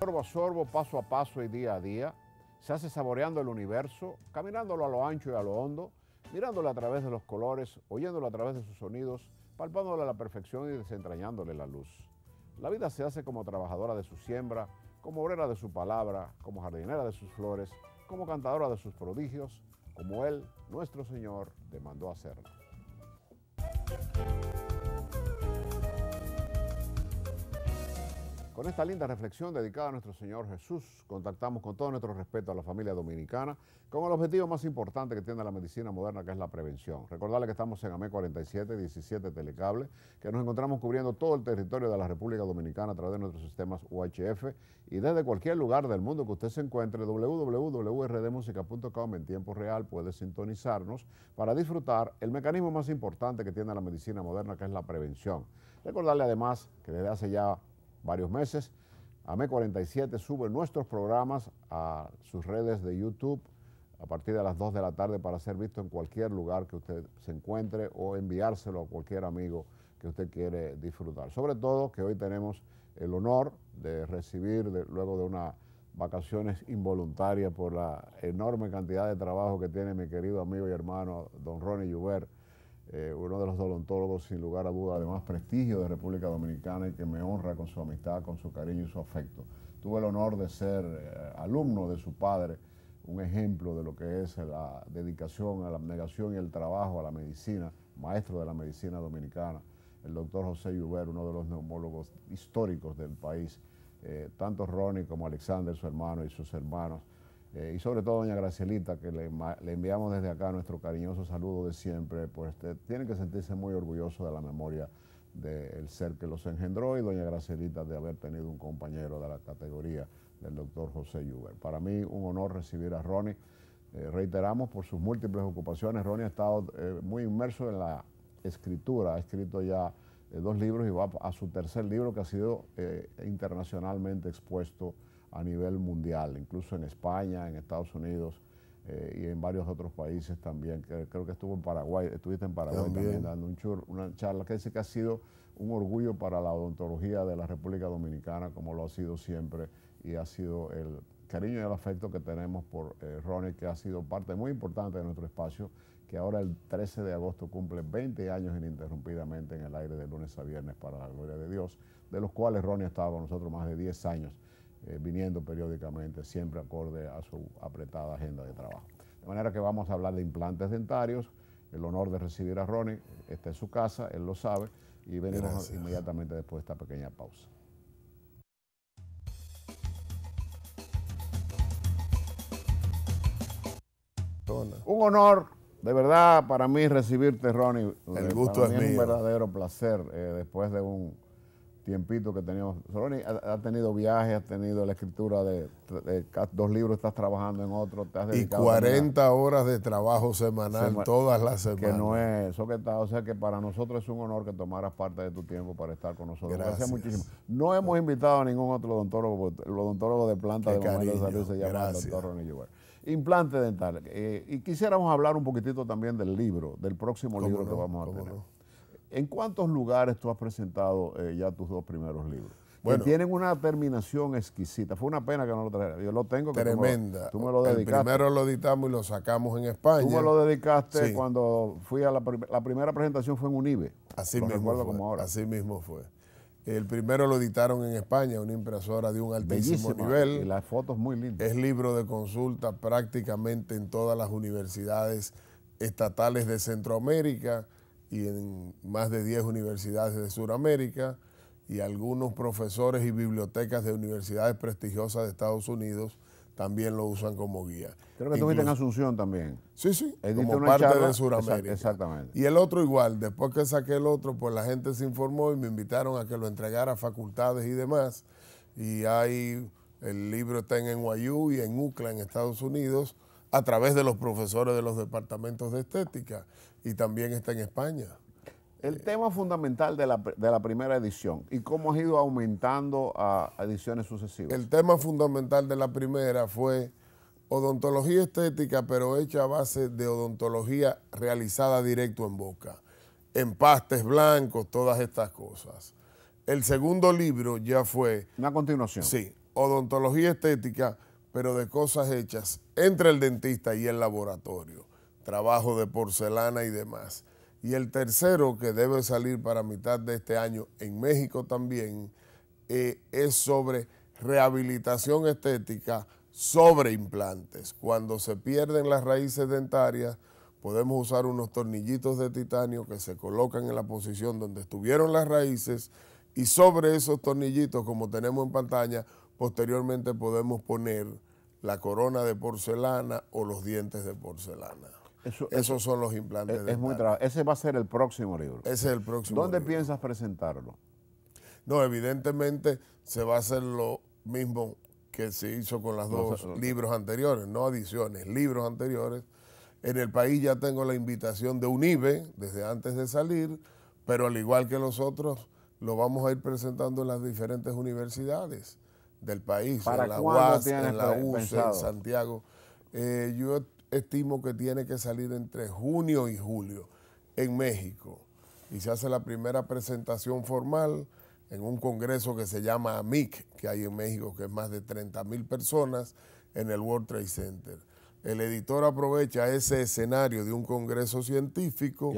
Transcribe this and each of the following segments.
Sorbo a sorbo, paso a paso y día a día, se hace saboreando el universo, caminándolo a lo ancho y a lo hondo, mirándolo a través de los colores, oyéndolo a través de sus sonidos, palpándole a la perfección y desentrañándole la luz. La vida se hace como trabajadora de su siembra, como obrera de su palabra, como jardinera de sus flores, como cantadora de sus prodigios, como Él, nuestro Señor, demandó hacerla. Con esta linda reflexión dedicada a nuestro Señor Jesús, contactamos con todo nuestro respeto a la familia dominicana con el objetivo más importante que tiene la medicina moderna, que es la prevención. Recordarle que estamos en AME 47, 17 Telecable, que nos encontramos cubriendo todo el territorio de la República Dominicana a través de nuestros sistemas UHF y desde cualquier lugar del mundo que usted se encuentre, www.rdmusica.com en tiempo real puede sintonizarnos para disfrutar el mecanismo más importante que tiene la medicina moderna, que es la prevención. Recordarle además que desde hace ya varios meses. AME47 sube nuestros programas a sus redes de YouTube a partir de las 2 de la tarde para ser visto en cualquier lugar que usted se encuentre o enviárselo a cualquier amigo que usted quiere disfrutar. Sobre todo que hoy tenemos el honor de recibir, luego de unas vacaciones involuntarias por la enorme cantidad de trabajo que tiene mi querido amigo y hermano don Ronnie Joubert. Eh, uno de los odontólogos sin lugar a duda de más prestigio de República Dominicana y que me honra con su amistad, con su cariño y su afecto. Tuve el honor de ser eh, alumno de su padre, un ejemplo de lo que es la dedicación a la abnegación y el trabajo a la medicina, maestro de la medicina dominicana, el doctor José Lluver, uno de los neumólogos históricos del país, eh, tanto Ronnie como Alexander, su hermano y sus hermanos, eh, y sobre todo doña Gracielita, que le, enviamos desde acá nuestro cariñoso saludo de siempre, pues eh, tiene tienen que sentirse muy orgulloso de la memoria del ser que los engendró y doña Gracielita de haber tenido un compañero de la categoría del doctor José Juber. Para mí un honor recibir a Ronnie. Eh, reiteramos por sus múltiples ocupaciones, Ronnie ha estado muy inmerso en la escritura, ha escrito ya dos libros y va a su tercer libro que ha sido internacionalmente expuesto a nivel mundial, incluso en España, en Estados Unidos eh, y en varios otros países también. Creo que estuvo en Paraguay, estuviste en Paraguay también, dando un una charla que dice que ha sido un orgullo para la odontología de la República Dominicana, como lo ha sido siempre, y ha sido el cariño y el afecto que tenemos por eh, Ronnie, que ha sido parte muy importante de nuestro espacio, que ahora el 13 de agosto cumple 20 años ininterrumpidamente en el aire de lunes a viernes para la gloria de Dios, de los cuales Ronnie ha estado con nosotros más de 10 años eh, viniendo periódicamente, siempre acorde a su apretada agenda de trabajo. De manera que vamos a hablar de implantes dentarios, el honor de recibir a Ronnie, está en su casa, él lo sabe, y venimos inmediatamente después de esta pequeña pausa. Un honor, de verdad, para mí recibirte, Ronnie. El gusto es, mío. un verdadero placer, eh, después de un tiempito que teníamos. Soloni ha, tenido viajes, ha tenido la escritura de, dos libros, estás trabajando en otro. Te has y 40 horas de trabajo semanal todas las semanas. Que no es eso que está. O sea que para nosotros es un honor que tomaras parte de tu tiempo para estar con nosotros. Gracias, muchísimo. No hemos invitado a ningún otro odontólogo, pues, el odontólogo de planta de cariño, salud se llama Ronnie Implante dental. Eh, y quisiéramos hablar un poquitito también del libro, del próximo libro que vamos a tener. ¿En cuántos lugares tú has presentado eh, ya tus dos primeros libros? Bueno, que tienen una terminación exquisita. Fue una pena que no lo trajeras. Yo lo tengo. Que tremenda. Tú me lo, dedicaste. El primero lo editamos y lo sacamos en España. Tú me lo dedicaste cuando fui a la, primera presentación fue en Unive. Así mismo fue. Como ahora. Así mismo fue. El primero lo editaron en España, una impresora de un altísimo nivel. Y las fotos muy lindas. Es libro de consulta prácticamente en todas las universidades estatales de Centroamérica y en más de 10 universidades de Sudamérica y algunos profesores y bibliotecas de universidades prestigiosas de Estados Unidos también lo usan como guía. Creo que viste en Asunción también. Sí, sí, como parte de Sudamérica. exactamente. Y el otro igual, después que saqué el otro, pues la gente se informó y me invitaron a que lo entregara a facultades y demás. Y ahí el libro está en NYU y en UCLA en Estados Unidos a través de los profesores de los departamentos de estética y también está en España. El tema fundamental de la, primera edición y cómo ha ido aumentando a ediciones sucesivas. El tema fundamental de la primera fue odontología estética, pero hecha a base de odontología realizada directo en boca, en empastes blancos, todas estas cosas. El segundo libro ya fue... Una continuación. Sí, odontología estética, pero de cosas hechas entre el dentista y el laboratorio trabajo de porcelana y demás. Y el tercero, que debe salir para mitad de este año en México también, eh, es sobre rehabilitación estética sobre implantes. Cuando se pierden las raíces dentarias, podemos usar unos tornillitos de titanio que se colocan en la posición donde estuvieron las raíces y sobre esos tornillitos, como tenemos en pantalla, posteriormente podemos poner la corona de porcelana o los dientes de porcelana. Esos son los implantes. Es, muy Ese va a ser el próximo libro. Ese es el próximo. ¿Dónde piensas presentarlo? No, evidentemente se va a hacer lo mismo que se hizo con los dos libros anteriores, no adiciones, libros anteriores. En el país ya tengo la invitación de UNIBE desde antes de salir, pero al igual que los otros, lo vamos a ir presentando en las diferentes universidades del país, ¿Para en la UAS, en la UCE, en Santiago. Eh, yo estimo que tiene que salir entre junio y julio en México. Y se hace la primera presentación formal en un congreso que se llama AMIC, que hay en México, que es más de 30 mil personas, en el World Trade Center. El editor aprovecha ese escenario de un congreso científico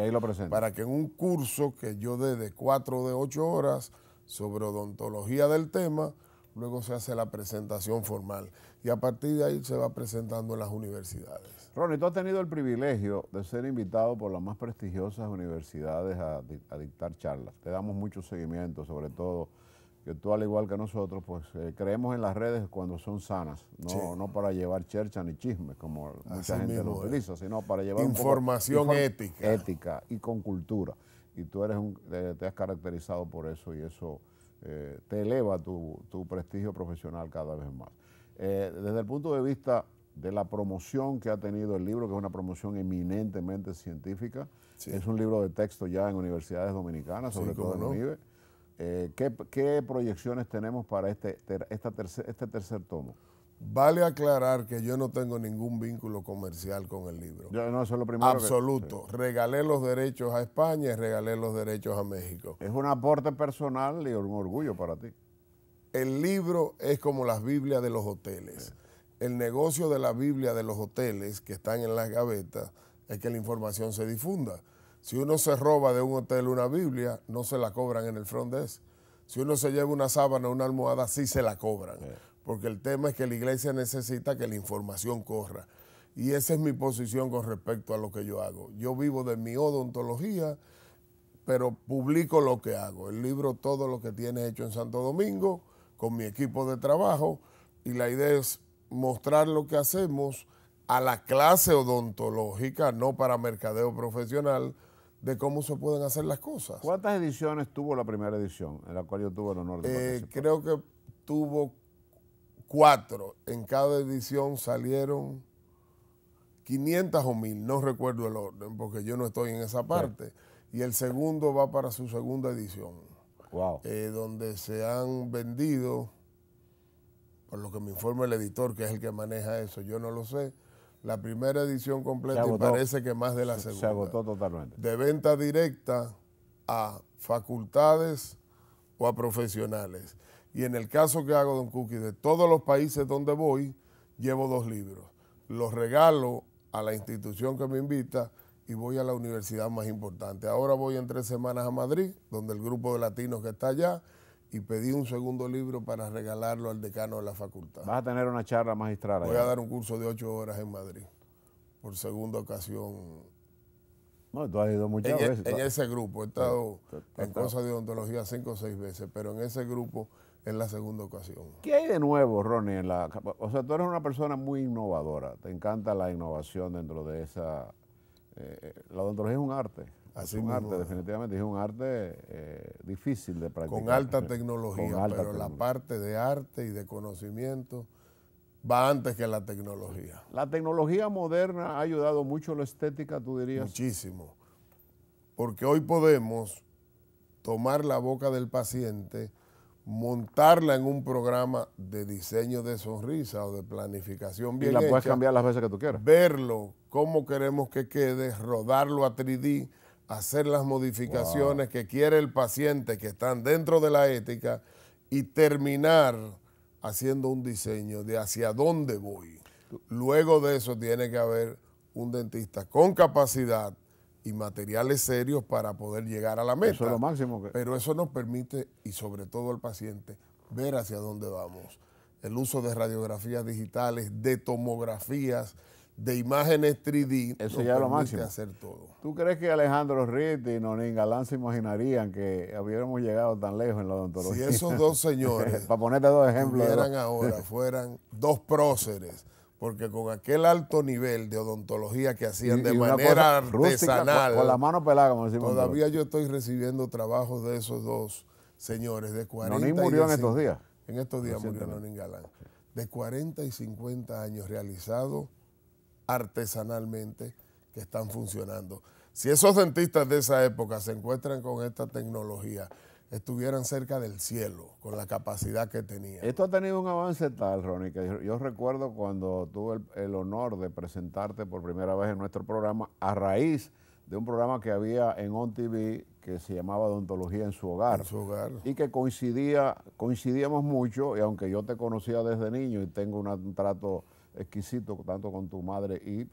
para que en un curso que yo dé de 4 o de 8 horas sobre odontología del tema, luego se hace la presentación formal y a partir de ahí se va presentando en las universidades. Ronnie, tú has tenido el privilegio de ser invitado por las más prestigiosas universidades a, dictar charlas. Te damos mucho seguimiento, sobre todo que tú, al igual que nosotros, pues eh, creemos en las redes cuando son sanas, no, no para llevar chercha ni chismes, como mucha gente lo eh. utiliza, sino para llevar... Información ética. y con cultura. Y tú eres un, te, has caracterizado por eso y eso eh, te eleva tu, prestigio profesional cada vez más. desde el punto de vista de la promoción que ha tenido el libro, que es una promoción eminentemente científica. Es un libro de texto ya en universidades dominicanas, sobre todo en eh, ¿qué, proyecciones tenemos para este, esta tercer, este tercer tomo? Vale aclarar que yo no tengo ningún vínculo comercial con el libro. no, eso es lo primero. Absoluto. Que, Regalé los derechos a España y regalé los derechos a México. Es un aporte personal y un orgullo para ti. El libro es como las Biblias de los hoteles el negocio de la Biblia de los hoteles que están en las gavetas es que la información se difunda. Si uno se roba de un hotel una Biblia, no se la cobran en el front desk. Si uno se lleva una sábana, o una almohada, sí se la cobran. Eh. Porque el tema es que la iglesia necesita que la información corra. Y esa es mi posición con respecto a lo que yo hago. Yo vivo de mi odontología, pero publico lo que hago. El libro Todo lo que tiene hecho en Santo Domingo, con mi equipo de trabajo. Y la idea es mostrar lo que hacemos a la clase odontológica, no para mercadeo profesional, de cómo se pueden hacer las cosas. ¿Cuántas ediciones tuvo la primera edición en la cual yo tuve el honor de eh, Creo que tuvo cuatro. En cada edición salieron 500 o 1000, no recuerdo el orden, porque yo no estoy en esa parte. Y el segundo va para su segunda edición. Wow. Eh, donde se han vendido por lo que me informa el editor, que es el que maneja eso, yo no lo sé. La primera edición completa y parece que más de la segunda. Se agotó totalmente. De venta directa a facultades o a profesionales. Y en el caso que hago, Don Cookie, de todos los países donde voy, llevo dos libros. Los regalo a la institución que me invita y voy a la universidad más importante. Ahora voy en tres semanas a Madrid, donde el grupo de latinos que está allá, y pedí un segundo libro para regalarlo al decano de la facultad. Vas a tener una charla magistral. Voy a dar un curso de ocho horas en Madrid, por segunda ocasión. No, tú has ido muchas e- veces. En ese grupo, he estado en cosas de odontología cinco o seis veces, pero en ese grupo es la segunda ocasión. ¿Qué hay de nuevo, Ronnie? o sea, tú eres una persona muy innovadora, te encanta la innovación dentro de esa... Eh, eh, la odontología es un arte es un arte, definitivamente, es un arte eh, difícil de practicar. Con alta tecnología, pero la parte de arte y de conocimiento va antes que la tecnología. La tecnología moderna ha ayudado mucho la estética, tú dirías. Muchísimo, porque hoy podemos tomar la boca del paciente, montarla en un programa de diseño de sonrisa o de planificación bien Y la puedes cambiar las veces que tú quieras. Verlo, cómo queremos que quede, rodarlo a 3D, hacer las modificaciones que quiere el paciente que están dentro de la ética y terminar haciendo un diseño de hacia dónde voy. Luego de eso tiene que haber un dentista con capacidad y materiales serios para poder llegar a la meta. Eso lo máximo. Pero eso nos permite, y sobre todo al paciente, ver hacia dónde vamos. El uso de radiografías digitales, de tomografías, de imágenes 3D. Eso ya lo máximo. hacer todo. ¿Tú crees que Alejandro Ritti y Nonín Galán se imaginarían que hubiéramos llegado tan lejos en la odontología? Si esos dos señores, para ponerte dos ejemplos, fueran ahora, fueran dos próceres, porque con aquel alto nivel de odontología que hacían de manera con, la mano pelada, como Todavía yo estoy recibiendo trabajos de esos dos señores de 40 Nonín murió en estos días. En estos días murió Nonín Galán. De 40 y 50 años realizado artesanalmente que están funcionando. Si esos dentistas de esa época se encuentran con esta tecnología, estuvieran cerca del cielo con la capacidad que tenían. Esto ha tenido un avance tal, Ronnie, que yo, recuerdo cuando tuve el, honor de presentarte por primera vez en nuestro programa a raíz de un programa que había en On TV que se llamaba Odontología en su hogar. En su hogar. Y que coincidía, coincidíamos mucho, y aunque yo te conocía desde niño y tengo un trato exquisito, tanto con tu madre y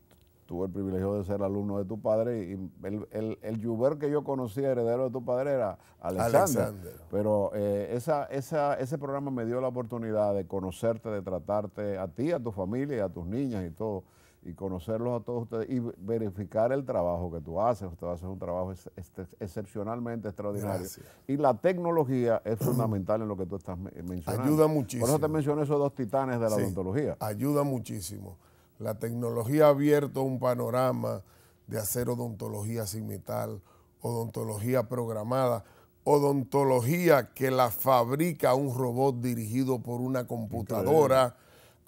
tuve el privilegio de ser alumno de tu padre y el, el, que yo conocí heredero de tu padre, era Alexander. Pero eh, esa, esa, ese programa me dio la oportunidad de conocerte, de tratarte a ti, a tu familia, a tus niñas y todo y conocerlos a todos ustedes y verificar el trabajo que tú haces. Usted hace un trabajo este, excepcionalmente extraordinario. Y la tecnología es fundamental en lo que tú estás mencionando. Ayuda muchísimo. Por eso te mencioné esos dos titanes de la odontología. Ayuda muchísimo. La tecnología ha abierto un panorama de hacer odontología sin metal, odontología programada, odontología que la fabrica un robot dirigido por una computadora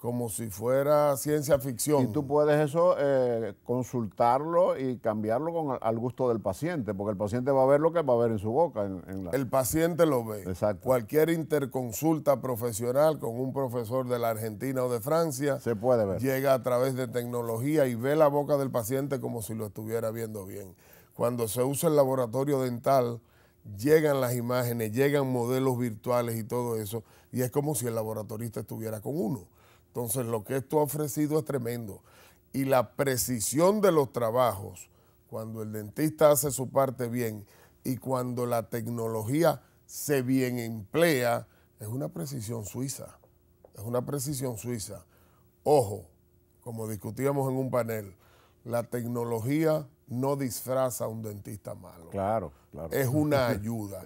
como si fuera ciencia ficción. Y tú puedes eso eh, consultarlo y cambiarlo con, al gusto del paciente, porque el paciente va a ver lo que va a ver en su boca. El paciente lo ve. Exacto. Cualquier interconsulta profesional con un profesor de la Argentina o de Francia se puede ver. Llega a través de tecnología y ve la boca del paciente como si lo estuviera viendo bien. Cuando se usa el laboratorio dental, llegan las imágenes, llegan modelos virtuales y todo eso, y es como si el laboratorista estuviera con uno. Entonces lo que esto ha ofrecido es tremendo. Y la precisión de los trabajos, cuando el dentista hace su parte bien y cuando la tecnología se bien emplea, es una precisión suiza. Es una precisión suiza. Ojo, como discutíamos en un panel, la tecnología no disfraza a un dentista malo. Claro, claro. Es una ayuda.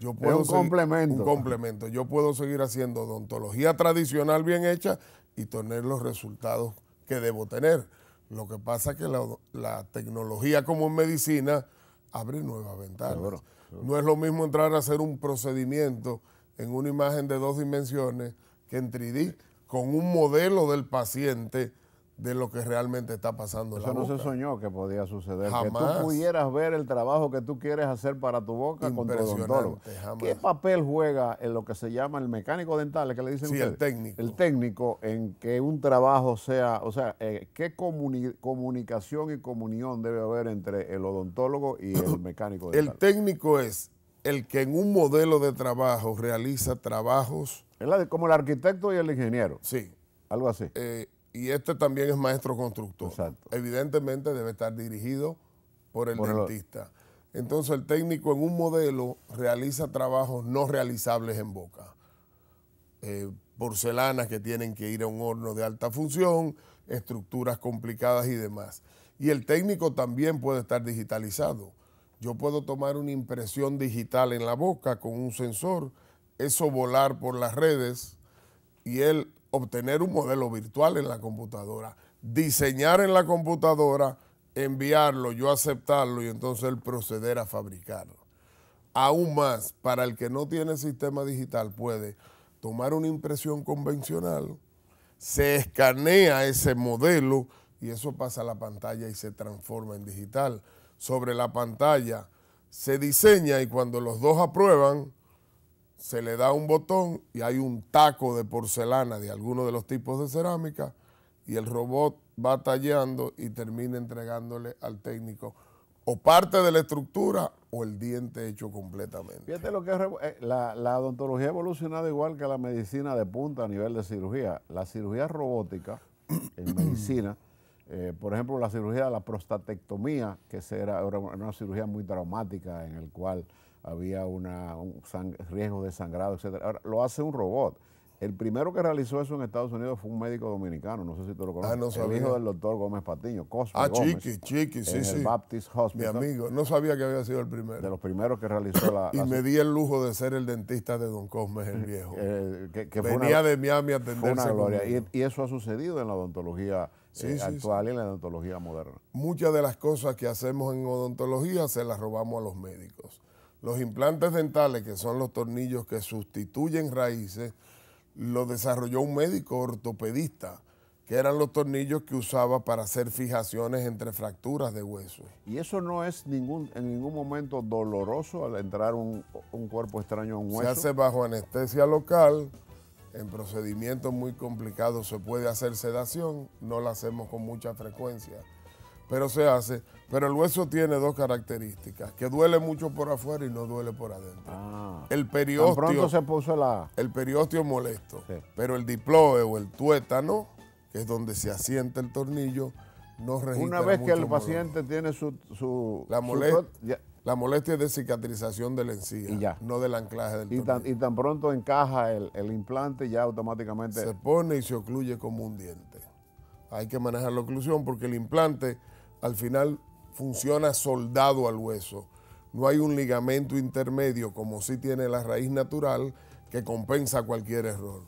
Yo puedo es un complemento. Un complemento. Yo puedo seguir haciendo odontología tradicional bien hecha y tener los resultados que debo tener. Lo que pasa es que la, tecnología como en medicina abre nuevas ventanas. No es lo mismo entrar a hacer un procedimiento en una imagen de dos dimensiones que en 3D, con un modelo del paciente de lo que realmente está pasando. Eso en la no se soñó que podía suceder. Jamás. Que tú pudieras ver el trabajo que tú quieres hacer para tu boca con tu odontólogo. ¿Qué papel juega en lo que se llama el mecánico dental, que le dicen sí, el técnico. El técnico en que un trabajo sea, o sea, eh, ¿qué comunicación y comunión debe haber entre el odontólogo y el mecánico dental? el técnico es el que en un modelo de trabajo realiza trabajos... Es la como el arquitecto y el ingeniero. Sí. Algo así. Eh, y este también es maestro constructor. Evidentemente debe estar dirigido por el dentista. Entonces el técnico en un modelo realiza trabajos no realizables en boca. Eh, porcelanas que tienen que ir a un horno de alta función, estructuras complicadas y demás. Y el técnico también puede estar digitalizado. Yo puedo tomar una impresión digital en la boca con un sensor, eso volar por las redes y él obtener un modelo virtual en la computadora, diseñar en la computadora, enviarlo, yo aceptarlo y entonces él proceder a fabricarlo. Aún más, para el que no tiene sistema digital puede tomar una impresión convencional, se escanea ese modelo y eso pasa a la pantalla y se transforma en digital. Sobre la pantalla se diseña y cuando los dos aprueban, se le da un botón y hay un taco de porcelana de alguno de los tipos de cerámica y el robot va tallando y termina entregándole al técnico o parte de la estructura o el diente hecho completamente. Fíjate lo que eh, la, odontología ha evolucionado igual que la medicina de punta a nivel de cirugía. La cirugía robótica en medicina, eh, por ejemplo, la cirugía de la prostatectomía, que era una cirugía muy traumática en el cual había una, un riesgo de sangrado, etc. Ahora, lo hace un robot. El primero que realizó eso en Estados Unidos fue un médico dominicano, no sé si tú lo conoces. Ah, el hijo del doctor Gómez Patiño, Cosme Ah, chiqui, chiqui, sí, sí. El Baptist Hospital. Mi amigo, no sabía que había sido el primero. De los primeros que realizó la. y me di el lujo de ser el dentista de don Cosme, el viejo. Eh, que, Venía de Miami a atenderse. Una gloria. Y, eso ha sucedido en la odontología eh, actual y en la odontología moderna. Muchas de las cosas que hacemos en odontología se las robamos a los médicos. Los implantes dentales, que son los tornillos que sustituyen raíces, lo desarrolló un médico ortopedista, que eran los tornillos que usaba para hacer fijaciones entre fracturas de hueso. ¿Y eso no es ningún, en ningún momento doloroso al entrar un, un cuerpo extraño a un hueso? Se hace bajo anestesia local, en procedimientos muy complicados se puede hacer sedación, no la hacemos con mucha frecuencia pero se hace. Pero el hueso tiene dos características, que duele mucho por afuera y no duele por adentro. Ah. el periósteo... pronto se puso la... El periósteo molesto, pero el diploe o el tuétano, que es donde se asienta el tornillo, no registra Una vez que el paciente tiene su... la, molestia es de cicatrización de la encía, ya. no del anclaje del tornillo. y Tan, pronto encaja el, el implante, ya automáticamente... Se pone y se ocluye como un diente. Hay que manejar la oclusión porque el implante al final funciona soldado al hueso. No hay un ligamento intermedio como si tiene la raíz natural que compensa cualquier error.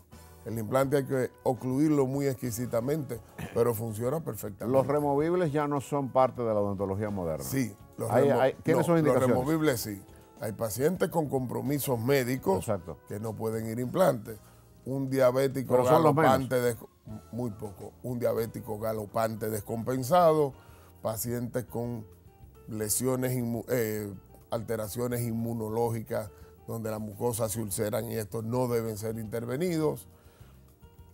El implante hay que ocluirlo muy exquisitamente, pero funciona perfectamente. Los removibles ya no son parte de la odontología moderna. Sí, los, los removibles sí. Hay pacientes con compromisos médicos que no pueden ir implantes. Un diabético galopante, muy poco, un diabético galopante descompensado pacientes con lesiones, eh, alteraciones inmunológicas, donde las mucosas se ulceran y estos no deben ser intervenidos,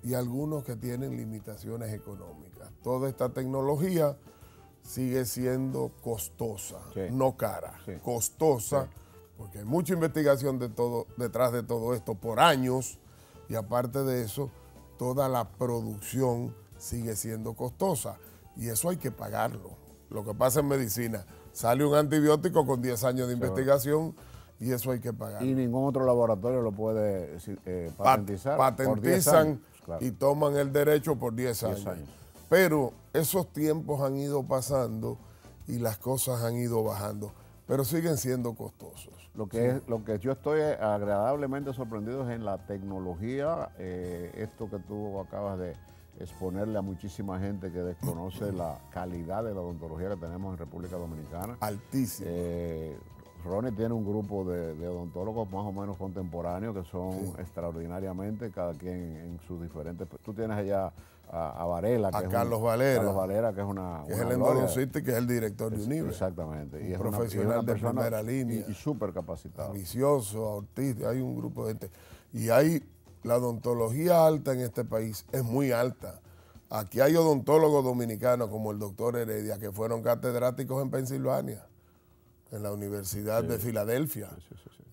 y algunos que tienen limitaciones económicas. Toda esta tecnología sigue siendo costosa, no cara, costosa, porque hay mucha investigación de todo, detrás de todo esto por años, y aparte de eso, toda la producción sigue siendo costosa, y eso hay que pagarlo lo que pasa en medicina. Sale un antibiótico con 10 años de investigación y eso hay que pagar. Y ningún otro laboratorio lo puede eh, eh, patentizar. patentizan y toman el derecho por 10 años. Pero esos tiempos han ido pasando y las cosas han ido bajando, pero siguen siendo costosos. Lo que, es, lo que yo estoy agradablemente sorprendido es en la tecnología, eh, esto que tú acabas de exponerle a muchísima gente que desconoce la calidad de la odontología que tenemos en República Dominicana. Altísimo. Eh, Ronnie tiene un grupo de, odontólogos más o menos contemporáneos que son extraordinariamente, cada quien en sus diferentes. Tú tienes allá a, Varela, a Carlos Valera. Carlos Valera, que es una. Que es el que es el director de Unive. Exactamente. Y profesional de primera línea. Y, súper capacitado. Ambicioso, autista, hay un grupo de gente. Y hay la odontología alta en este país es muy alta. Aquí hay odontólogos dominicanos como el doctor Heredia, que fueron catedráticos en Pensilvania, en la Universidad de Filadelfia.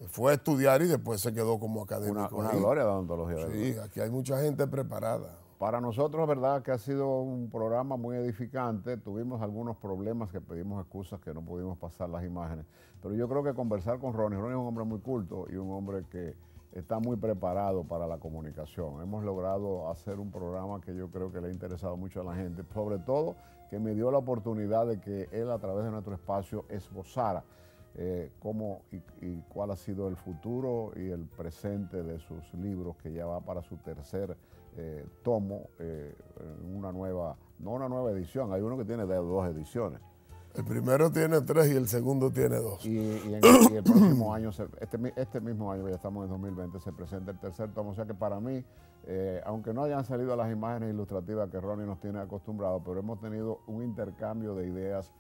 Fue a estudiar y después se quedó como académico. Una, gloria de odontología. Sí, aquí hay mucha gente preparada. Para nosotros, verdad, que ha sido un programa muy edificante. Tuvimos algunos problemas que pedimos excusas que no pudimos pasar las imágenes. Pero yo creo que conversar con Ronnie, Ronnie es un hombre muy culto y un hombre que está muy preparado para la comunicación. Hemos logrado hacer un programa que yo creo que le ha interesado mucho a la gente, sobre todo que me dio la oportunidad de que él a través de nuestro espacio esbozara eh, cómo y, cuál ha sido el futuro y el presente de sus libros, que ya va para su tercer eh, tomo, eh, una nueva, no una nueva edición, hay uno que tiene dos ediciones. El primero tiene tres y el segundo tiene dos. Y, el próximo año, este, este, mismo año, ya estamos en 2020, se presenta el tercer tomo. O sea que para mí, eh, aunque no hayan salido las imágenes ilustrativas que Ronnie nos tiene acostumbrado, pero hemos tenido un intercambio de ideas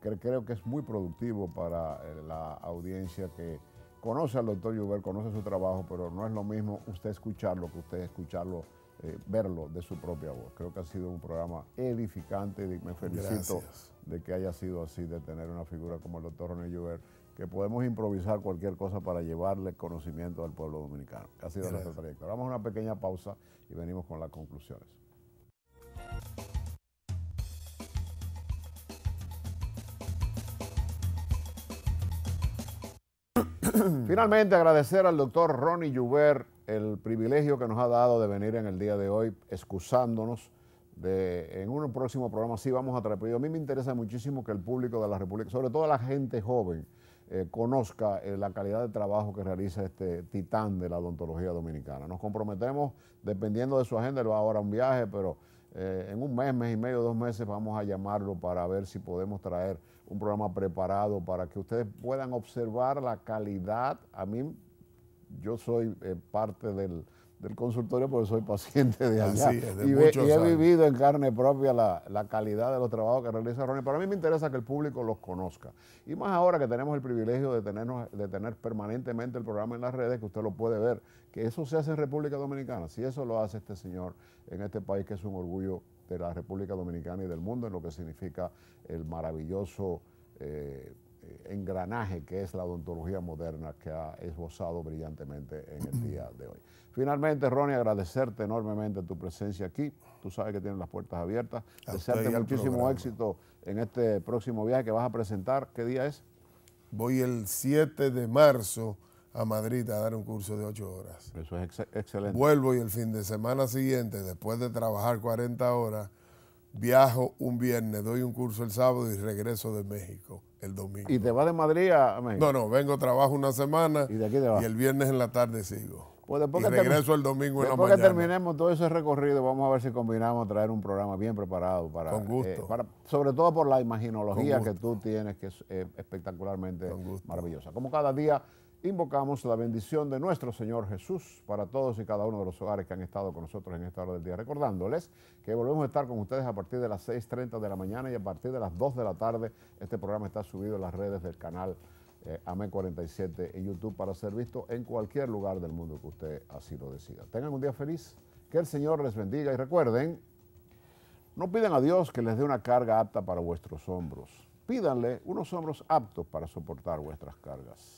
que creo que es muy productivo para eh, la audiencia que conoce al doctor Juber, conoce su trabajo, pero no es lo mismo usted escucharlo que usted escucharlo. Eh, verlo de su propia voz. Creo que ha sido un programa edificante y me felicito de que haya sido así, de tener una figura como el doctor Ronnie Llover, que podemos improvisar cualquier cosa para llevarle conocimiento al pueblo dominicano. Ha sido nuestro proyecto. Vamos una pequeña pausa y venimos con las conclusiones. Finalmente, agradecer al doctor Ronnie Joubert el privilegio que nos ha dado de venir en el día de hoy, excusándonos en un próximo programa sí vamos a traer, pero a mí me interesa muchísimo que el público de la República, sobre todo la gente joven, eh, conozca eh, la calidad de trabajo que realiza este titán de la odontología dominicana. Nos comprometemos, dependiendo de su agenda, lo va ahora un viaje, pero eh, en un mes, mes y medio, dos meses vamos a llamarlo para ver si podemos traer un programa preparado para que ustedes puedan observar la calidad. A mí, yo soy parte del del consultorio porque soy paciente de allá. y, he vivido en carne propia la, calidad de los trabajos que realiza Ronnie. a mí me interesa que el público los conozca. Y más ahora que tenemos el privilegio de, tenernos, de tener permanentemente el programa en las redes, que usted lo puede ver, que eso se hace en República Dominicana. Si eso lo hace este señor en este país, que es un orgullo de la República Dominicana y del mundo en lo que significa el maravilloso... Eh, eh, engranaje que es la odontología moderna que ha esbozado brillantemente en el día de hoy. Finalmente, Ronnie, agradecerte enormemente tu presencia aquí. Tú sabes que tienes las puertas abiertas. Desearte muchísimo éxito en este próximo viaje que vas a presentar. ¿Qué día es? Voy el 7 de marzo a Madrid a dar un curso de 8 horas. Eso es excelente. Vuelvo y el fin de semana siguiente, después de trabajar 40 horas, viajo un viernes, doy un curso el sábado y regreso de México el domingo. ¿Y te vas de Madrid a México? No, no, vengo, trabajo una semana ¿Y, el viernes en la tarde sigo. Pues después y que regreso el domingo en la mañana. que terminemos todo ese recorrido, vamos a ver si combinamos traer un programa bien preparado para, Con eh, gusto. para sobre todo por la imaginología que tú tienes, que es eh, espectacularmente maravillosa. Como cada día invocamos la bendición de nuestro Señor Jesús para todos y cada uno de los hogares que han estado con nosotros en esta hora del día. Recordándoles que volvemos a estar con ustedes a partir de las 6.30 de la mañana y a partir de las 2 de la tarde. Este programa está subido en las redes del canal eh, AME 47 en YouTube para ser visto en cualquier lugar del mundo que usted así lo decida. Tengan un día feliz, que el Señor les bendiga y recuerden, no pidan a Dios que les dé una carga apta para vuestros hombros. Pídanle unos hombros aptos para soportar vuestras cargas.